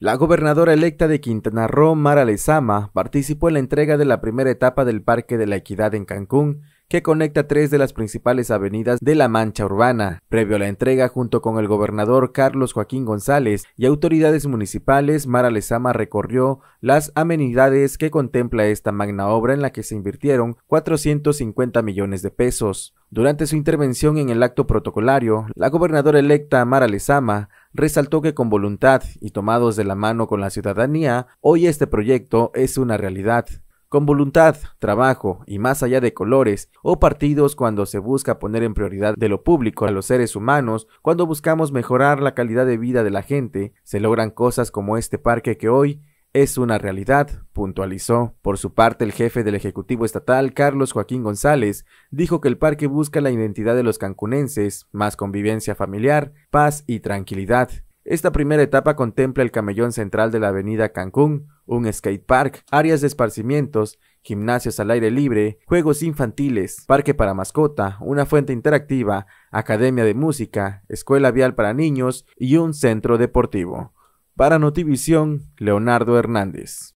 La gobernadora electa de Quintana Roo, Mara Lezama, participó en la entrega de la primera etapa del Parque de la Equidad en Cancún, que conecta tres de las principales avenidas de la mancha urbana. Previo a la entrega, junto con el gobernador Carlos Joaquín González y autoridades municipales, Mara Lezama recorrió las amenidades que contempla esta magna obra en la que se invirtieron 450 millones de pesos. Durante su intervención en el acto protocolario, la gobernadora electa Mara Lezama resaltó que con voluntad y tomados de la mano con la ciudadanía, hoy este proyecto es una realidad. Con voluntad, trabajo y más allá de colores o partidos cuando se busca poner en prioridad de lo público a los seres humanos, cuando buscamos mejorar la calidad de vida de la gente, se logran cosas como este parque que hoy es una realidad, puntualizó. Por su parte, el jefe del Ejecutivo Estatal, Carlos Joaquín González, dijo que el parque busca la identidad de los cancunenses, más convivencia familiar, paz y tranquilidad. Esta primera etapa contempla el camellón central de la avenida Cancún, un skate park, áreas de esparcimientos, gimnasios al aire libre, juegos infantiles, parque para mascota, una fuente interactiva, academia de música, escuela vial para niños y un centro deportivo. Para Notivisión, Leonardo Hernández.